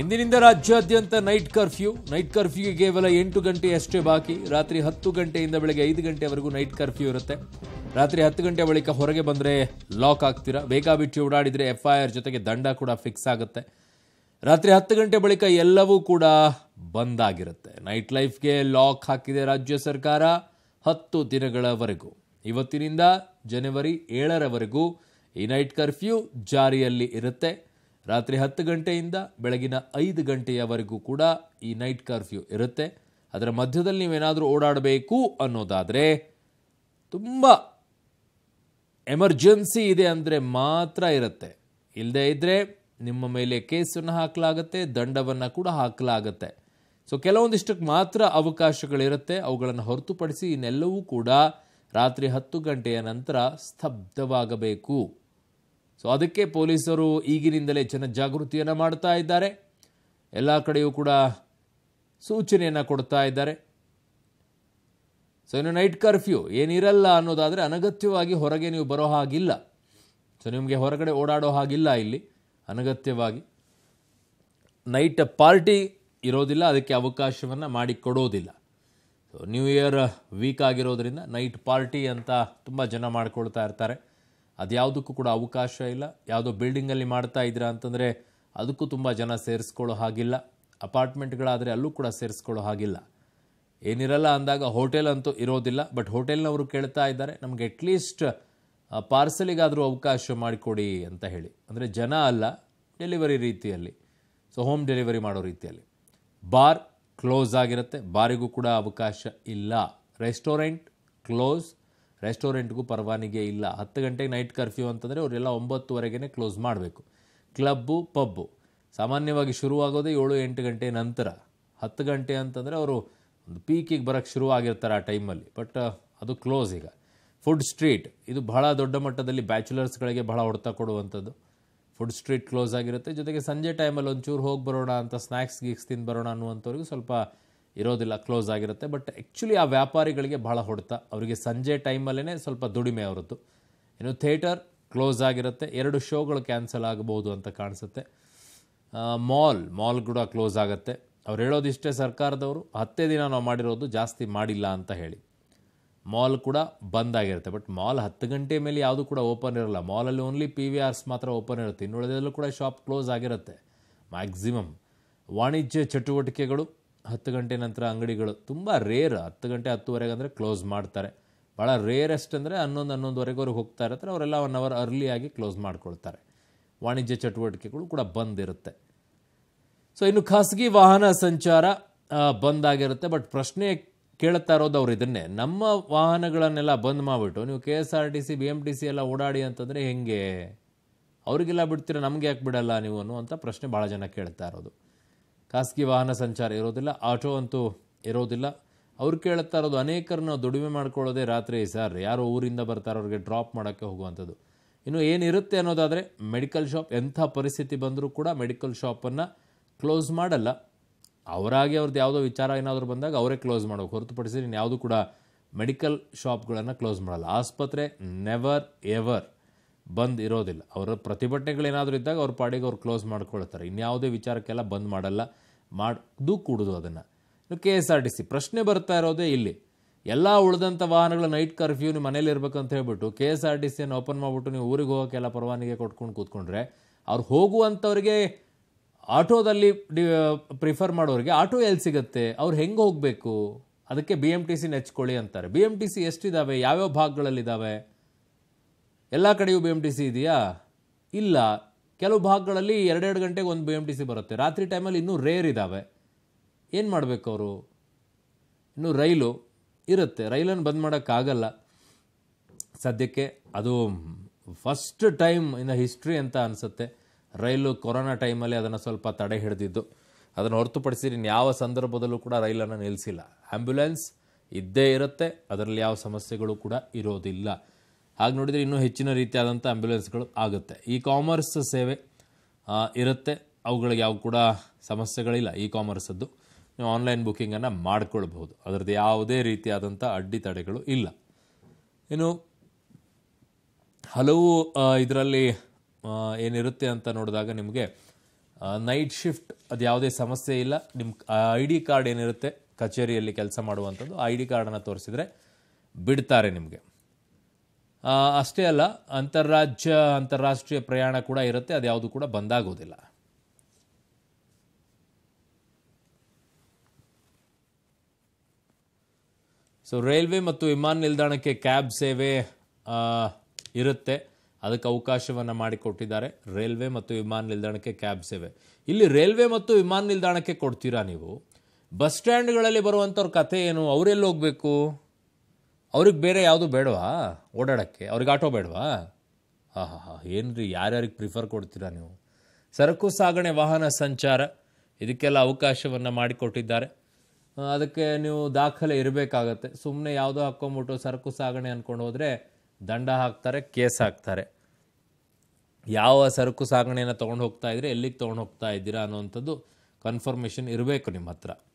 ಇಂದಿನಿಂದ ರಾಜ್ಯಾದ್ಯಂತ night curfew night ಕರ್ಫ್ಯೂಗೆ ಕೇವಲ ಎಂಟು ಗಂಟೆಯಷ್ಟೇ ಬಾಕಿ ರಾತ್ರಿ ಹತ್ತು ಗಂಟೆಯಿಂದ ಬೆಳಗ್ಗೆ ಐದು ಗಂಟೆವರೆಗೂ ನೈಟ್ ಕರ್ಫ್ಯೂ ಇರುತ್ತೆ ರಾತ್ರಿ ಹತ್ತು ಗಂಟೆ ಬಳಿಕ ಹೊರಗೆ ಬಂದರೆ ಲಾಕ್ ಆಗ್ತೀರಾ ಬೇಕಾಬಿಟ್ಟು ಓಡಾಡಿದರೆ ಎಫ್ ಐ ಆರ್ ಜೊತೆಗೆ ದಂಡ ಕೂಡ ಫಿಕ್ಸ್ ಆಗುತ್ತೆ ರಾತ್ರಿ ಹತ್ತು ಗಂಟೆ ಬಳಿಕ ಎಲ್ಲವೂ ಕೂಡ ಬಂದ್ ಆಗಿರುತ್ತೆ ನೈಟ್ ಲೈಫ್ಗೆ ಲಾಕ್ ಹಾಕಿದೆ ರಾಜ್ಯ ಸರ್ಕಾರ ಹತ್ತು ದಿನಗಳವರೆಗೂ ಇವತ್ತಿನಿಂದ ಜನವರಿ ಏಳರವರೆಗೂ ಈ ನೈಟ್ ಕರ್ಫ್ಯೂ ಜಾರಿಯಲ್ಲಿ ಇರುತ್ತೆ ರಾತ್ರಿ ಹತ್ತು ಗಂಟೆಯಿಂದ ಬೆಳಗಿನ ಐದು ಗಂಟೆಯವರೆಗೂ ಕೂಡ ಈ ನೈಟ್ ಕರ್ಫ್ಯೂ ಇರುತ್ತೆ ಅದರ ಮಧ್ಯದಲ್ಲಿ ನೀವೇನಾದರೂ ಓಡಾಡಬೇಕು ಅನ್ನೋದಾದರೆ ತುಂಬ ಎಮರ್ಜೆನ್ಸಿ ಇದೆ ಅಂದರೆ ಮಾತ್ರ ಇರುತ್ತೆ ಇಲ್ಲದೇ ಇದ್ದರೆ ನಿಮ್ಮ ಮೇಲೆ ಕೇಸನ್ನು ಹಾಕಲಾಗುತ್ತೆ ದಂಡವನ್ನು ಕೂಡ ಹಾಕಲಾಗುತ್ತೆ ಸೊ ಕೆಲವೊಂದಿಷ್ಟಕ್ಕೆ ಮಾತ್ರ ಅವಕಾಶಗಳಿರುತ್ತೆ ಅವುಗಳನ್ನು ಹೊರತುಪಡಿಸಿ ಇನ್ನೆಲ್ಲವೂ ಕೂಡ ರಾತ್ರಿ ಹತ್ತು ಗಂಟೆಯ ನಂತರ ಸ್ತಬ್ಧವಾಗಬೇಕು ಸೊ ಅದಕ್ಕೆ ಪೊಲೀಸರು ಈಗಿನಿಂದಲೇ ಜನ ಜಾಗೃತಿಯನ್ನು ಮಾಡ್ತಾ ಇದ್ದಾರೆ ಎಲ್ಲ ಕಡೆಯೂ ಕೂಡ ಸೂಚನೆಯನ್ನು ಕೊಡ್ತಾ ಇದ್ದಾರೆ ಸೊ ಇನ್ನು ನೈಟ್ ಕರ್ಫ್ಯೂ ಏನಿರಲ್ಲ ಅನ್ನೋದಾದರೆ ಅನಗತ್ಯವಾಗಿ ಹೊರಗೆ ನೀವು ಬರೋ ಹಾಗಿಲ್ಲ ಸೊ ನಿಮಗೆ ಹೊರಗಡೆ ಓಡಾಡೋ ಹಾಗಿಲ್ಲ ಇಲ್ಲಿ ಅನಗತ್ಯವಾಗಿ ನೈಟ್ ಪಾರ್ಟಿ ಇರೋದಿಲ್ಲ ಅದಕ್ಕೆ ಅವಕಾಶವನ್ನು ಮಾಡಿಕೊಡೋದಿಲ್ಲ ಸೊ ನ್ಯೂ ಇಯರ್ ವೀಕ್ ಆಗಿರೋದ್ರಿಂದ ನೈಟ್ ಪಾರ್ಟಿ ಅಂತ ತುಂಬ ಜನ ಮಾಡ್ಕೊಳ್ತಾ ಇರ್ತಾರೆ ಅದ್ಯಾವುದಕ್ಕೂ ಕೂಡ ಅವಕಾಶ ಇಲ್ಲ ಯಾವುದೋ ಬಿಲ್ಡಿಂಗಲ್ಲಿ ಮಾಡ್ತಾ ಇದ್ದೀರಾ ಅಂತಂದರೆ ಅದಕ್ಕೂ ತುಂಬ ಜನ ಸೇರಿಸ್ಕೊಳ್ಳೋ ಹಾಗಿಲ್ಲ ಅಪಾರ್ಟ್ಮೆಂಟ್ಗಳಾದರೆ ಅಲ್ಲೂ ಕೂಡ ಸೇರಿಸ್ಕೊಳ್ಳೋ ಹಾಗಿಲ್ಲ ಏನಿರಲ್ಲ ಅಂದಾಗ ಹೋಟೆಲ್ ಅಂತೂ ಇರೋದಿಲ್ಲ ಬಟ್ ಹೋಟೆಲ್ನವರು ಕೇಳ್ತಾ ಇದ್ದಾರೆ ನಮಗೆ ಅಟ್ಲೀಸ್ಟ್ ಪಾರ್ಸಲಿಗಾದರೂ ಅವಕಾಶ ಮಾಡಿಕೊಡಿ ಅಂತ ಹೇಳಿ ಅಂದರೆ ಜನ ಅಲ್ಲ ಡೆಲಿವರಿ ರೀತಿಯಲ್ಲಿ ಸೊ ಹೋಮ್ ಡೆಲಿವರಿ ಮಾಡೋ ರೀತಿಯಲ್ಲಿ ಬಾರ್ ಕ್ಲೋಸ್ ಆಗಿರುತ್ತೆ ಬಾರಿಗೂ ಕೂಡ ಅವಕಾಶ ಇಲ್ಲ ರೆಸ್ಟೋರೆಂಟ್ ಕ್ಲೋಸ್ ರೆಸ್ಟೋರೆಂಟ್ಗೂ ಪರವಾನಿಗೆ ಇಲ್ಲ ಹತ್ತು ಗಂಟೆಗೆ ನೈಟ್ ಕರ್ಫ್ಯೂ ಅಂತಂದರೆ ಅವರೆಲ್ಲ ಒಂಬತ್ತುವರೆಗೇ ಕ್ಲೋಸ್ ಮಾಡಬೇಕು ಕ್ಲಬ್ಬು ಪಬ್ಬು ಸಾಮಾನ್ಯವಾಗಿ ಶುರುವಾಗೋದೇ ಏಳು ಎಂಟು ಗಂಟೆ ನಂತರ ಹತ್ತು ಗಂಟೆ ಅಂತಂದರೆ ಅವರು ಒಂದು ಪೀಕಿಗೆ ಬರೋಕ್ಕೆ ಶುರು ಆಗಿರ್ತಾರೆ ಆ ಟೈಮಲ್ಲಿ ಬಟ್ ಅದು ಕ್ಲೋಸ್ ಈಗ ಫುಡ್ ಸ್ಟ್ರೀಟ್ ಇದು ಬಹಳ ದೊಡ್ಡ ಮಟ್ಟದಲ್ಲಿ ಬ್ಯಾಚುಲರ್ಸ್ಗಳಿಗೆ ಬಹಳ ಹೊಡೆತ ಕೊಡುವಂಥದ್ದು ಫುಡ್ ಸ್ಟ್ರೀಟ್ ಕ್ಲೋಸ್ ಆಗಿರುತ್ತೆ ಜೊತೆಗೆ ಸಂಜೆ ಟೈಮಲ್ಲಿ ಒಂಚೂರು ಹೋಗಿ ಬರೋಣ ಅಂತ ಸ್ನ್ಯಾಕ್ಸ್ ಗೀಕ್ಸ್ ತಿಂದು ಬರೋಣ ಅನ್ನುವಂಥವ್ರಿಗೂ ಸ್ವಲ್ಪ ಇರೋದಿಲ್ಲ ಕ್ಲೋಸ್ ಆಗಿರುತ್ತೆ ಬಟ್ ಆ್ಯಕ್ಚುಲಿ ಆ ವ್ಯಾಪಾರಿಗಳಿಗೆ ಭಾಳ ಹೊಡೆತ ಅವರಿಗೆ ಸಂಜೆ ಟೈಮಲ್ಲೇ ಸ್ವಲ್ಪ ದುಡಿಮೆ ಅವರದ್ದು ಇನ್ನು ಥಿಯೇಟರ್ ಕ್ಲೋಸ್ ಆಗಿರುತ್ತೆ ಎರಡು ಶೋಗಳು ಕ್ಯಾನ್ಸಲ್ ಆಗಬಹುದು ಅಂತ ಕಾಣಿಸುತ್ತೆ ಮಾಲ್ ಮಾಲ್ ಕೂಡ ಕ್ಲೋಸ್ ಆಗುತ್ತೆ ಅವ್ರು ಹೇಳೋದಿಷ್ಟೇ ಸರ್ಕಾರದವರು ಹತ್ತೇ ದಿನ ನಾವು ಮಾಡಿರೋದು ಜಾಸ್ತಿ ಮಾಡಿಲ್ಲ ಅಂತ ಹೇಳಿ ಮಾಲ್ ಕೂಡ ಬಂದ್ ಆಗಿರುತ್ತೆ ಬಟ್ ಮಾಲ್ ಹತ್ತು ಗಂಟೆ ಮೇಲೆ ಯಾವುದು ಕೂಡ ಓಪನ್ ಇರಲ್ಲ ಮಾಲಲ್ಲಿ ಓನ್ಲಿ ಪಿ ವಿ ಆರ್ಸ್ ಮಾತ್ರ ಓಪನ್ ಇರುತ್ತೆ ಇನ್ನುಳಿದಲ್ಲೂ ಕೂಡ ಶಾಪ್ ಕ್ಲೋಸ್ ಆಗಿರುತ್ತೆ ಮ್ಯಾಕ್ಸಿಮಮ್ ವಾಣಿಜ್ಯ ಚಟುವಟಿಕೆಗಳು ಹತ್ತು ಗಂಟೆ ನಂತರ ಅಂಗಡಿಗಳು ತುಂಬ ರೇರ್ ಹತ್ತು ಗಂಟೆ ಹತ್ತುವರೆಗೆ ಅಂದರೆ ಕ್ಲೋಸ್ ಮಾಡ್ತಾರೆ ಭಾಳ ರೇರೆಸ್ಟ್ ಅಂದರೆ ಹನ್ನೊಂದು ಹನ್ನೊಂದುವರೆಗೆ ಹೋಗ್ತಾ ಇರತ್ತೆ ಅವರೆಲ್ಲ ಒನ್ ಅವರ್ ಅರ್ಲಿಯಾಗಿ ಕ್ಲೋಸ್ ಮಾಡ್ಕೊಳ್ತಾರೆ ವಾಣಿಜ್ಯ ಚಟುವಟಿಕೆಗಳು ಕೂಡ ಬಂದ್ ಇರುತ್ತೆ ಸೊ ಇನ್ನು ಖಾಸಗಿ ವಾಹನ ಸಂಚಾರ ಬಂದ್ ಆಗಿರುತ್ತೆ ಬಟ್ ಪ್ರಶ್ನೆ ಕೇಳ್ತಾ ಇರೋದು ಅವ್ರು ಇದನ್ನೇ ನಮ್ಮ ವಾಹನಗಳನ್ನೆಲ್ಲ ಬಂದ್ ಮಾಡಿಬಿಟ್ಟು ನೀವು K S R T C B M T C ಎಲ್ಲ ಓಡಾಡಿ ಅಂತಂದರೆ ಹೆಂಗೆ ಅವರಿಗೆಲ್ಲ ಬಿಡ್ತೀರಾ ನಮ್ಗೆ ಯಾಕೆ ಬಿಡಲ್ಲ ನೀವು ಅಂತ ಪ್ರಶ್ನೆ ಭಾಳ ಜನ ಕೇಳ್ತಾ ಇರೋದು ಖಾಸಗಿ ವಾಹನ ಸಂಚಾರ ಇರೋದಿಲ್ಲ ಆಟೋ ಅಂತೂ ಇರೋದಿಲ್ಲ ಅವ್ರು ಕೇಳುತ್ತಾ ಇರೋದು ಅನೇಕರನ್ನ ದುಡಿಮೆ ಮಾಡ್ಕೊಳ್ಳೋದೇ ರಾತ್ರಿ ಸರ್ ಯಾರೋ ಊರಿಂದ ಬರ್ತಾರೋ ಅವ್ರಿಗೆ ಡ್ರಾಪ್ ಮಾಡೋಕ್ಕೆ ಹೋಗುವಂಥದ್ದು ಇನ್ನು ಏನಿರುತ್ತೆ ಅನ್ನೋದಾದರೆ ಮೆಡಿಕಲ್ ಶಾಪ್ ಎಂಥ ಪರಿಸ್ಥಿತಿ ಬಂದರೂ ಕೂಡ ಮೆಡಿಕಲ್ ಶಾಪನ್ನು ಕ್ಲೋಸ್ ಮಾಡಲ್ಲ ಅವರಾಗಿ ಅವ್ರದ್ದು ಯಾವುದೋ ವಿಚಾರ ಏನಾದರೂ ಬಂದಾಗ ಅವರೇ ಕ್ಲೋಸ್ ಮಾಡೋಕ್ಕೆ ಹೊರತುಪಡಿಸಿ ಇನ್ಯಾವುದೂ ಕೂಡ ಮೆಡಿಕಲ್ ಶಾಪ್ಗಳನ್ನು ಕ್ಲೋಸ್ ಮಾಡಲ್ಲ ಆಸ್ಪತ್ರೆ ನೆವರ್ ಎವರ್ ಬಂದ್ ಇರೋದಿಲ್ಲ ಅವರ ಪ್ರತಿಭಟನೆಗಳೇನಾದರೂ ಇದ್ದಾಗ ಅವ್ರ ಪಾಡಿಗೆ ಅವ್ರು ಕ್ಲೋಸ್ ಮಾಡ್ಕೊಳ್ತಾರೆ ಇನ್ಯಾವುದೇ ವಿಚಾರಕ್ಕೆಲ್ಲ ಬಂದ್ ಮಾಡಲ್ಲ ಮಾಡ್ದು ಕೂಡುದು ಅದನ್ನು K S R T C ಪ್ರಶ್ನೆ ಬರ್ತಾ ಇರೋದೇ ಇಲ್ಲಿ ಎಲ್ಲ ಉಳಿದಂಥ ವಾಹನಗಳ ನೈಟ್ ಕರ್ಫ್ಯೂ ನಿಮ್ಮ ಮನೇಲಿ ಇರಬೇಕಂತ ಹೇಳ್ಬಿಟ್ಟು ಕೆ ಎಸ್ ಆರ್ ಟಿ ಸಿಯನ್ನು ಓಪನ್ ಮಾಡಿಬಿಟ್ಟು ನೀವು ಊರಿಗೆ ಹೋಗೋಕ್ಕೆಲ್ಲ ಪರವಾನಿಗೆ ಕೊಟ್ಕೊಂಡು ಕೂತ್ಕೊಂಡ್ರೆ ಅವ್ರು ಹೋಗುವಂಥವ್ರಿಗೆ ಆಟೋದಲ್ಲಿ ಡಿ ಪ್ರಿಫರ್ ಮಾಡೋರಿಗೆ ಆಟೋ ಎಲ್ಲಿ ಸಿಗುತ್ತೆ ಅವ್ರು ಹೆಂಗೆ ಹೋಗಬೇಕು ಅದಕ್ಕೆ ಬಿ ಎಮ್ ಟಿ ಸಿ ನೆಚ್ಕೊಳ್ಳಿ ಅಂತಾರೆ ಬಿ ಎಮ್ ಟಿ ಸಿ ಎಷ್ಟಿದ್ದಾವೆ ಯಾವ್ಯಾವ ಭಾಗಗಳಲ್ಲಿದ್ದಾವೆ ಎಲ್ಲ ಕಡೆಯೂ ಬಿ ಎಮ್ ಟಿ ಸಿ ಇದೆಯಾ ಇಲ್ಲ ಕೆಲವು ಭಾಗಗಳಲ್ಲಿ ಎರಡೆರಡು ಗಂಟೆಗೆ ಒಂದು ಬಿ ಎಂ ಟಿ ಸಿ ಬರುತ್ತೆ ರಾತ್ರಿ ಟೈಮಲ್ಲಿ ಇನ್ನೂ ರೇರ್ ಇದ್ದಾವೆ ಏನು ಮಾಡಬೇಕು ಅವರು ಇನ್ನು ರೈಲು ಇರುತ್ತೆ ರೈಲನ್ನು ಬಂದ್ ಮಾಡೋಕ್ಕಾಗಲ್ಲ ಸದ್ಯಕ್ಕೆ ಅದು ಫಸ್ಟ್ ಟೈಮ್ ಇನ್ ಹಿಸ್ಟ್ರಿ ಅಂತ ಅನಿಸುತ್ತೆ ರೈಲು ಕೊರೋನಾ ಟೈಮಲ್ಲಿ ಅದನ್ನು ಸ್ವಲ್ಪ ತಡೆ ಹಿಡಿದಿದ್ದು ಅದನ್ನು ಹೊರತುಪಡಿಸಿ ಯಾವ ಸಂದರ್ಭದಲ್ಲೂ ಕೂಡ ರೈಲನ್ನು ನಿಲ್ಲಿಸಿಲ್ಲ ಆ್ಯಂಬ್ಯುಲೆನ್ಸ್ ಇದ್ದೇ ಇರುತ್ತೆ ಅದರಲ್ಲಿ ಯಾವ ಸಮಸ್ಯೆಗಳು ಕೂಡ ಇರೋದಿಲ್ಲ ಹಾಗೆ ನೋಡಿದರೆ ಇನ್ನೂ ಹೆಚ್ಚಿನ ರೀತಿಯಾದಂಥ ಆ್ಯಂಬ್ಯುಲೆನ್ಸ್ಗಳು ಆಗುತ್ತೆ ಈ ಕಾಮರ್ಸ್ ಸೇವೆ ಇರುತ್ತೆ ಅವುಗಳಿಗೆ ಯಾವ ಕೂಡ ಸಮಸ್ಯೆಗಳಿಲ್ಲ ಈ ಕಾಮರ್ಸದ್ದು ನೀವು ಆನ್ಲೈನ್ ಬುಕ್ಕಿಂಗನ್ನು ಮಾಡ್ಕೊಳ್ಬಹುದು ಅದರದ್ದು ಯಾವುದೇ ರೀತಿಯಾದಂಥ ಅಡ್ಡಿತಡೆಗಳು ಇಲ್ಲ ಇನ್ನು ಹಲವು ಇದರಲ್ಲಿ ಏನಿರುತ್ತೆ ಅಂತ ನೋಡಿದಾಗ ನಿಮಗೆ ನೈಟ್ ಶಿಫ್ಟ್ ಅದು ಯಾವುದೇ ಸಮಸ್ಯೆ ಇಲ್ಲ ನಿಮ್ಮ ಐ ಡಿ ಕಾರ್ಡ್ ಏನಿರುತ್ತೆ ಕಚೇರಿಯಲ್ಲಿ ಕೆಲಸ ಮಾಡುವಂಥದ್ದು ಐ ಡಿ ಕಾರ್ಡನ್ನು ತೋರಿಸಿದರೆ ಬಿಡ್ತಾರೆ ನಿಮಗೆ ಅಷ್ಟೇ ಅಲ್ಲ ಅಂತಾರಾಜ್ಯ ಅಂತಾರಾಷ್ಟ್ರೀಯ ಪ್ರಯಾಣ ಕೂಡ ಇರುತ್ತೆ ಅದು ಯಾವುದು ಕೂಡ ಬಂದಾಗೋದಿಲ್ಲ ಸೊ ರೈಲ್ವೆ ಮತ್ತು ವಿಮಾನ ನಿಲ್ದಾಣಕ್ಕೆ ಕ್ಯಾಬ್ ಸೇವೆ ಇರುತ್ತೆ ಅದಕ್ಕೆ ಅವಕಾಶವನ್ನು ಮಾಡಿಕೊಟ್ಟಿದ್ದಾರೆ ರೈಲ್ವೆ ಮತ್ತು ವಿಮಾನ ನಿಲ್ದಾಣಕ್ಕೆ ಕ್ಯಾಬ್ ಸೇವೆ ಇಲ್ಲಿ ರೈಲ್ವೆ ಮತ್ತು ವಿಮಾನ ನಿಲ್ದಾಣಕ್ಕೆ ಕೊಡ್ತೀರಾ ನೀವು ಬಸ್ ಸ್ಟ್ಯಾಂಡ್ಗಳಲ್ಲಿ ಬರುವಂಥವ್ರ ಕಥೆ ಏನು ಅವರೆಲ್ಲಿ ಹೋಗಬೇಕು ಅವ್ರಿಗೆ ಬೇರೆ ಯಾವುದು ಬೇಡವಾ ಓಡಾಡೋಕ್ಕೆ ಅವ್ರಿಗೆ ಆಟೋ ಬೇಡವಾ ಹಾಂ ಹಾಂ ಹಾಂ ಏನು ರೀ ಯಾರ್ಯಾರಿಗೆ ಪ್ರಿಫರ್ ಕೊಡ್ತೀರಾ ನೀವು ಸರಕು ಸಾಗಣೆ ವಾಹನ ಸಂಚಾರ ಇದಕ್ಕೆಲ್ಲ ಅವಕಾಶವನ್ನು ಮಾಡಿಕೊಟ್ಟಿದ್ದಾರೆ ಅದಕ್ಕೆ ನೀವು ದಾಖಲೆ ಇರಬೇಕಾಗತ್ತೆ ಸುಮ್ಮನೆ ಯಾವುದೋ ಹಾಕ್ಕೊಂಬಿಟ್ಟು ಸರಕು ಸಾಗಣೆ ಅಂದ್ಕೊಂಡು ಹೋದರೆ ದಂಡ ಹಾಕ್ತಾರೆ ಕೇಸ್ ಹಾಕ್ತಾರೆ ಯಾವ ಸರಕು ಸಾಗಣೆಯನ್ನು ತೊಗೊಂಡು ಹೋಗ್ತಾ ಇದ್ದರೆ ಎಲ್ಲಿಗೆ ತೊಗೊಂಡು ಹೋಗ್ತಾ ಇದ್ದೀರಾ ಅನ್ನೋವಂಥದ್ದು ಕನ್ಫರ್ಮೇಷನ್ ಇರಬೇಕು ನಿಮ್ಮ ಹತ್ರ